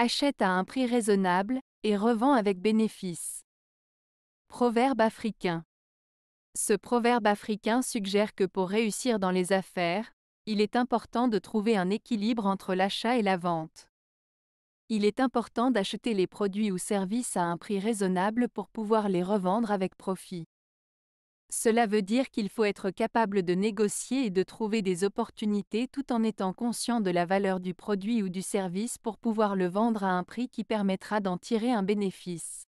achète à un prix raisonnable, et revend avec bénéfice. Proverbe africain. Ce proverbe africain suggère que pour réussir dans les affaires, il est important de trouver un équilibre entre l'achat et la vente. Il est important d'acheter les produits ou services à un prix raisonnable pour pouvoir les revendre avec profit. Cela veut dire qu'il faut être capable de négocier et de trouver des opportunités tout en étant conscient de la valeur du produit ou du service pour pouvoir le vendre à un prix qui permettra d'en tirer un bénéfice.